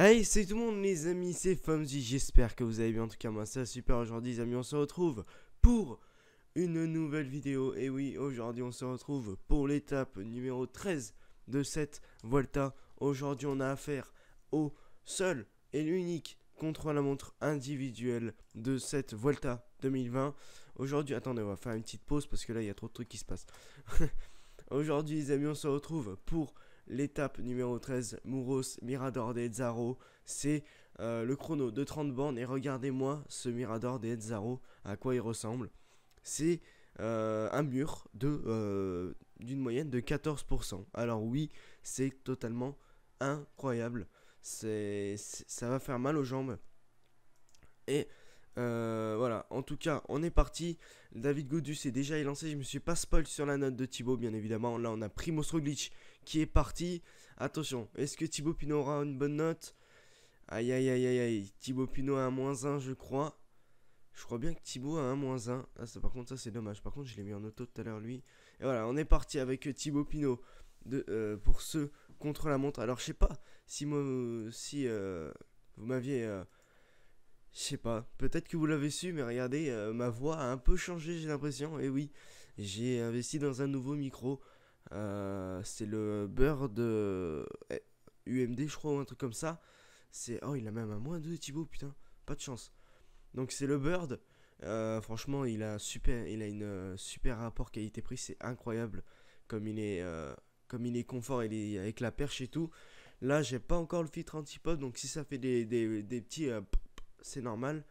Hey, c'est tout le monde les amis, c'est Fomzy, j'espère que vous allez bien, en tout cas moi c'est super aujourd'hui les amis, on se retrouve pour une nouvelle vidéo. Et oui, aujourd'hui on se retrouve pour l'étape numéro 13 de cette Volta. Aujourd'hui on a affaire au seul et l'unique contre-la-montre individuelle de cette Volta 2020. Aujourd'hui, attendez, on va faire une petite pause parce que là il y a trop de trucs qui se passent. Aujourd'hui les amis, on se retrouve pour L'étape numéro 13, Muros, Mirador de Zaro, c'est euh, le chrono de 30 bornes. Et regardez-moi ce Mirador de Zaro, à quoi il ressemble. C'est euh, un mur euh, d'une moyenne de 14%. Alors oui, c'est totalement incroyable. ça va faire mal aux jambes. Et euh, voilà, en tout cas, on est parti. David Godus est déjà élancé. Je me suis pas spoil sur la note de Thibaut, bien évidemment. Là, on a Primoz glitch qui est parti. Attention, est-ce que Thibaut Pinot aura une bonne note Aïe aïe aïe aïe aïe. Thibaut Pinot a un moins 1, je crois. Je crois bien que Thibaut a un moins 1. Ah, ça, par contre, ça c'est dommage. Par contre, je l'ai mis en auto tout à l'heure, lui. Et voilà, on est parti avec euh, Thibaut Pinot euh, pour ce contre la montre. Alors, je sais pas si, si vous m'aviez je sais pas, peut-être que vous l'avez su, mais regardez, euh, ma voix a un peu changé, j'ai l'impression. Et eh oui, j'ai investi dans un nouveau micro. Euh, c'est le Bird eh, UMD, je crois, ou un truc comme ça. C'est Oh, il a même un moins 2, Thibaut, putain, pas de chance. Donc c'est le Bird. Euh, franchement, il a, super, il a une super rapport qualité-prix, c'est incroyable. Comme il est, comme il est confort, il est avec la perche et tout. Là, j'ai pas encore le filtre anti-pop, donc si ça fait des, des, des petits c'est normal,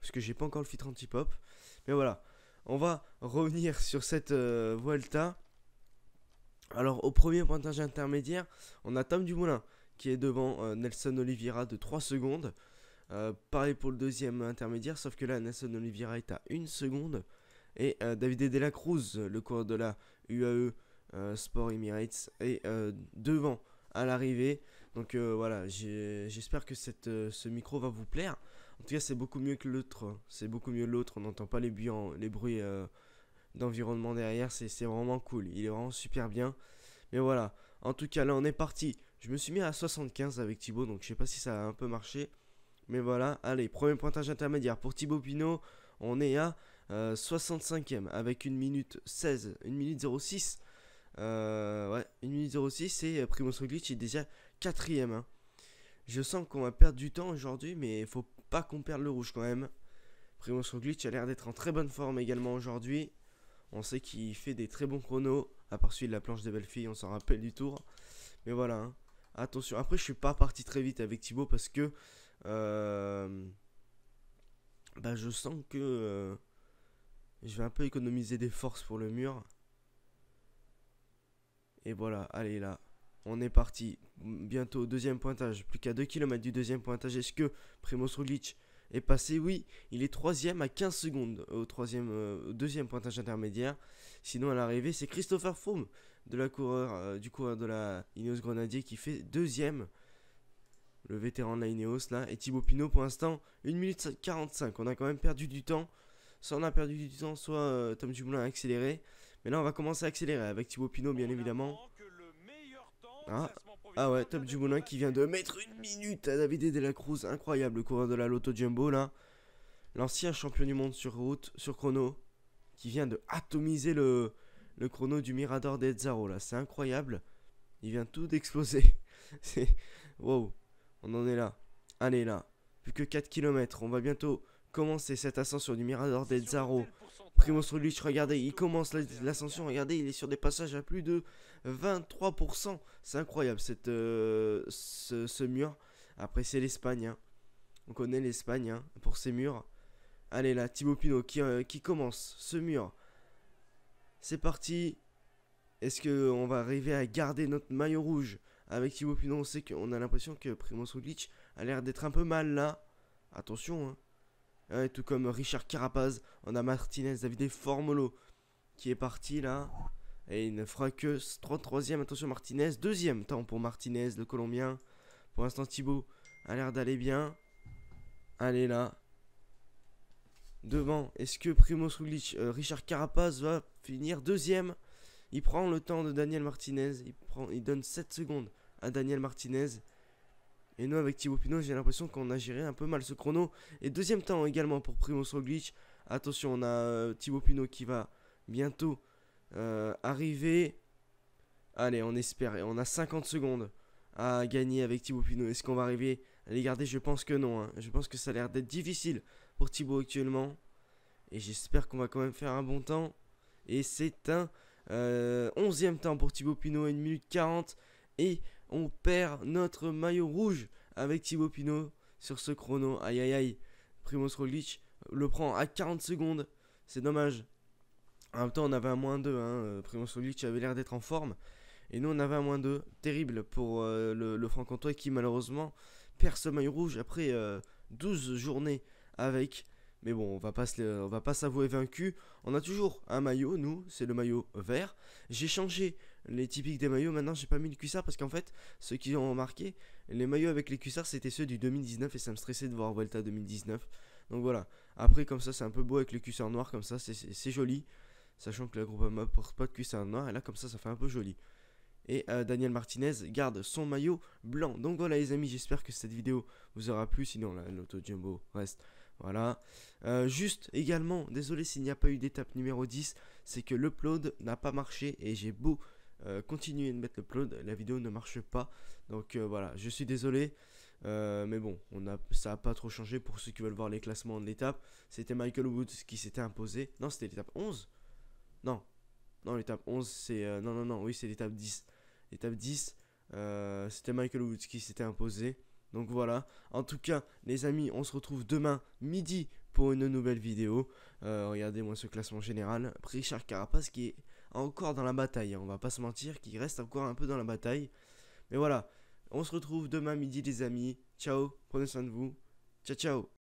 parce que j'ai pas encore le filtre anti-pop. Mais voilà, on va revenir sur cette euh, Vuelta. Alors au premier pointage intermédiaire, on a Tom Dumoulin qui est devant euh, Nelson Oliveira de 3 secondes. Euh, pareil pour le deuxième intermédiaire, sauf que là Nelson Oliveira est à 1 seconde. Et David De Cruz, le cours de la UAE Sport Emirates, est devant à l'arrivée. Donc voilà, j'espère que ce micro va vous plaire. En tout cas, c'est beaucoup mieux que l'autre. Hein. C'est beaucoup mieux l'autre. On n'entend pas les, bruits, les bruits euh, d'environnement derrière. C'est vraiment cool. Il est vraiment super bien. Mais voilà. En tout cas, là, on est parti. Je me suis mis à 75 avec Thibaut. Donc, je sais pas si ça a un peu marché. Mais voilà. Allez, premier pointage intermédiaire pour Thibaut Pinot. On est à 65 euh, e avec 1 minute 16, 1 minute 06. Euh, ouais, 1 minute 06 et Primo il est déjà 4ème. Hein. Je sens qu'on va perdre du temps aujourd'hui, mais il faut pas pas qu'on perde le rouge quand même. Primo sur glitch a l'air d'être en très bonne forme également aujourd'hui. On sait qu'il fait des très bons chronos, à part celui de la planche des belles filles, on s'en rappelle du tour. Mais voilà, hein. attention. Après, je suis pas parti très vite avec Thibaut parce que euh, bah, je sens que euh, je vais un peu économiser des forces pour le mur. Et voilà, allez là. On est parti. Bientôt au deuxième pointage. Plus qu'à 2 km du deuxième pointage. Est-ce que Primoz Roglic est passé Oui, il est troisième à 15 secondes au troisième, euh, deuxième pointage intermédiaire. Sinon, à l'arrivée, c'est Christopher Froome de la coureur, euh, du coureur de la Ineos Grenadier qui fait deuxième. Le vétéran de la Ineos là. Et Thibaut Pinot pour l'instant, 1 minute 45. On a quand même perdu du temps. Soit on a perdu du temps, soit euh, Tom Dumoulin a accéléré. Mais là, on va commencer à accélérer avec Thibaut Pinot, bien évidemment. Ah, ah ouais, du Moulin qui vient de mettre une minute à David e. de la Cruz. Incroyable, le coureur de la Lotto Jumbo là. L'ancien champion du monde sur route, sur chrono, qui vient de atomiser le, le chrono du Mirador Zaro là. C'est incroyable. Il vient tout d'exploser. C'est. Wow, on en est là. Allez là, plus que 4 km. On va bientôt commencer cette ascension du Mirador Zaro, Primo Roglic, regardez, il commence l'ascension, regardez, il est sur des passages à plus de 23%. C'est incroyable cette, euh, ce, mur. Après, c'est l'Espagne. Hein. On connaît l'Espagne hein, pour ses murs. Allez là, Thibaut Pinot euh, qui, commence ce mur. C'est parti. Est-ce qu'on va arriver à garder notre maillot rouge avec Thibaut Pinot On sait qu'on a l'impression que Primo Roglic a l'air d'être un peu mal là. Attention, hein tout comme Richard Carapaz, on a Martinez, David Formolo qui est parti là. Et il ne fera que 33e, attention Martinez, deuxième temps pour Martinez, le Colombien. Pour l'instant Thibaut a l'air d'aller bien. Allez là. Devant, est-ce que Primo Roglic, euh, Richard Carapaz va finir deuxième Il prend le temps de Daniel Martinez, il, prend, il donne 7 secondes à Daniel Martinez. Et nous, avec Thibaut Pinot, j'ai l'impression qu'on a géré un peu mal ce chrono. Et deuxième temps également pour primo glitch. Attention, on a euh, Thibaut Pinot qui va bientôt euh, arriver. Allez, on espère. Et on a 50 secondes à gagner avec Thibaut Pinot. Est-ce qu'on va arriver à les garder Je pense que non. Hein. Je pense que ça a l'air d'être difficile pour Thibaut actuellement. Et j'espère qu'on va quand même faire un bon temps. Et c'est un 11 euh, e temps pour Thibaut Pinot, 1 minute 40. Et on perd notre maillot rouge avec Thibaut Pinot sur ce chrono. Aïe aïe aïe. Primoz Roglic le prend à 40 secondes. C'est dommage. En même temps, on avait un moins 2. Hein. Euh, Primoz Roglic avait l'air d'être en forme. Et nous, on avait un moins 2. Terrible pour euh, le, le franc qui, malheureusement, perd ce maillot rouge après 12 euh, journées avec mais bon, on va pas va pas s'avouer vaincu. On a toujours un maillot, nous, c'est le maillot vert. J'ai changé les typiques des maillots. Maintenant, j'ai pas mis de cuissard parce qu'en fait, ceux qui ont remarqué, les maillots avec les cuissards, c'était ceux du 2019 et ça me stressait de voir volta 2019. Donc voilà. Après, comme ça, c'est un peu beau avec les cuissards noirs, comme ça, c'est joli. Sachant que la ne porte pas de cuissard noir, et là, comme ça, ça fait un peu joli. Et euh, Daniel Martinez garde son maillot blanc. Donc voilà, les amis, j'espère que cette vidéo vous aura plu. Sinon, l'auto jumbo reste voilà. Euh, juste également, désolé s'il n'y a pas eu d'étape numéro 10, c'est que l'upload n'a pas marché et j'ai beau euh, continuer de mettre l'upload, la vidéo ne marche pas. Donc euh, voilà, je suis désolé. mais bon, on ça n'a pas trop changé pour ceux qui veulent voir les classements de l'étape. C'était Michael Woods qui s'était imposé. Non, c'était l'étape 11 Non. Non, l'étape 11, c'est... non, non, non, oui, c'est l'étape 10. L'étape 10, c'était Michael Woods qui s'était imposé. Donc voilà, en tout cas les amis, on se retrouve demain midi pour une nouvelle vidéo. Euh, regardez-moi ce classement général. Richard Carapace qui est encore dans la bataille, hein, on va pas se mentir, qui reste encore un peu dans la bataille. Mais voilà, on se retrouve demain midi les amis. Ciao, prenez soin de vous. Ciao ciao